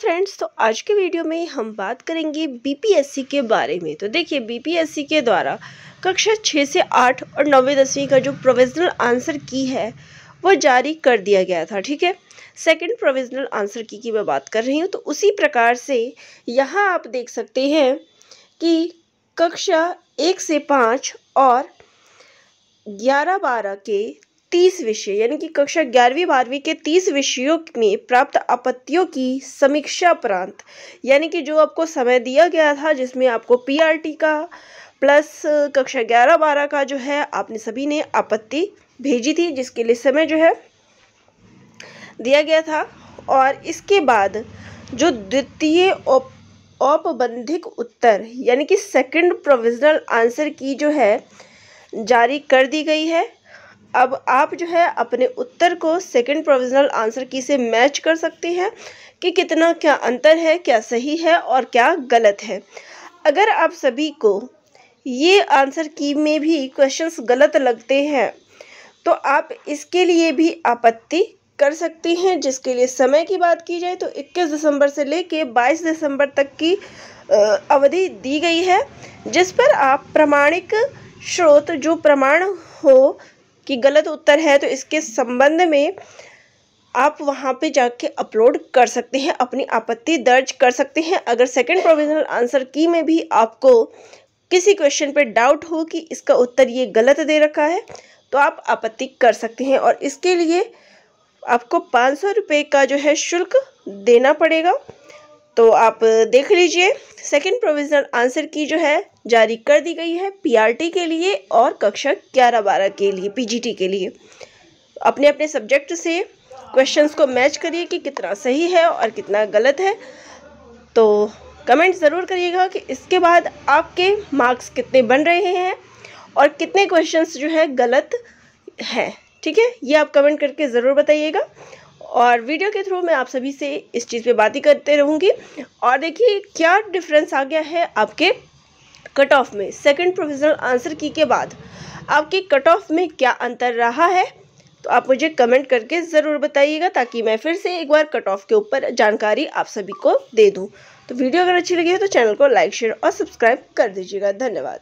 friends तो आज के वीडियो में हम बात करेंगे बीपीएससी के बारे में तो देखिए बीपीएससी के द्वारा कक्षा छः से आठ और नौवीं दसवीं का जो प्रोविजनल आंसर की है वो जारी कर दिया गया था ठीक है सेकंड प्रोविजनल आंसर की की मैं बात कर रही हूँ तो उसी प्रकार से यहाँ आप देख सकते हैं कि कक्षा एक से पाँच और ग्यारह बारह के तीस विषय यानी कि कक्षा ग्यारहवीं बारहवीं के तीस विषयों में प्राप्त आपत्तियों की समीक्षा प्रांत यानी कि जो आपको समय दिया गया था जिसमें आपको पीआरटी का प्लस कक्षा ग्यारह बारह का जो है आपने सभी ने आपत्ति भेजी थी जिसके लिए समय जो है दिया गया था और इसके बाद जो द्वितीय औपबंधिक उत्तर यानी कि सेकंड प्रोविजनल आंसर की जो है जारी कर दी गई है अब आप जो है अपने उत्तर को सेकंड प्रोविजनल आंसर की से मैच कर सकते हैं कि कितना क्या अंतर है क्या सही है और क्या गलत है अगर आप सभी को ये आंसर की में भी क्वेश्चंस गलत लगते हैं तो आप इसके लिए भी आपत्ति कर सकते हैं जिसके लिए समय की बात की जाए तो 21 दिसंबर से लेके 22 दिसंबर तक की अवधि दी गई है जिस पर आप प्रमाणिक स्रोत जो प्रमाण हो कि गलत उत्तर है तो इसके संबंध में आप वहाँ पे जाके अपलोड कर सकते हैं अपनी आपत्ति दर्ज कर सकते हैं अगर सेकंड प्रोविजनल आंसर की में भी आपको किसी क्वेश्चन पे डाउट हो कि इसका उत्तर ये गलत दे रखा है तो आप आपत्ति कर सकते हैं और इसके लिए आपको पाँच सौ रुपये का जो है शुल्क देना पड़ेगा तो आप देख लीजिए सेकंड प्रोविजनल आंसर की जो है जारी कर दी गई है पीआरटी के लिए और कक्षा ग्यारह बारह के लिए पीजीटी के लिए अपने अपने सब्जेक्ट से क्वेश्चंस को मैच करिए कि कितना सही है और कितना गलत है तो कमेंट ज़रूर करिएगा कि इसके बाद आपके मार्क्स कितने बन रहे हैं और कितने क्वेश्चंस जो है गलत हैं ठीक है ये आप कमेंट करके ज़रूर बताइएगा और वीडियो के थ्रू मैं आप सभी से इस चीज़ पे बात ही करते रहूँगी और देखिए क्या डिफरेंस आ गया है आपके कट ऑफ में सेकंड प्रोफेशनल आंसर की के बाद आपके कट ऑफ में क्या अंतर रहा है तो आप मुझे कमेंट करके ज़रूर बताइएगा ताकि मैं फिर से एक बार कट ऑफ के ऊपर जानकारी आप सभी को दे दूँ तो वीडियो अगर अच्छी लगी हो तो चैनल को लाइक शेयर और सब्सक्राइब कर दीजिएगा धन्यवाद